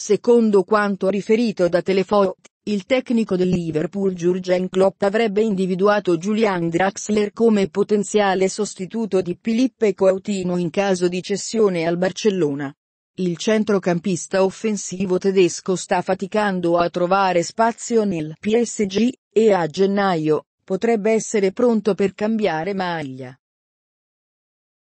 Secondo quanto riferito da Telefo, il tecnico del Liverpool Jurgen Klopp avrebbe individuato Julian Draxler come potenziale sostituto di Pilippe Coutinho in caso di cessione al Barcellona. Il centrocampista offensivo tedesco sta faticando a trovare spazio nel PSG, e a gennaio, potrebbe essere pronto per cambiare maglia.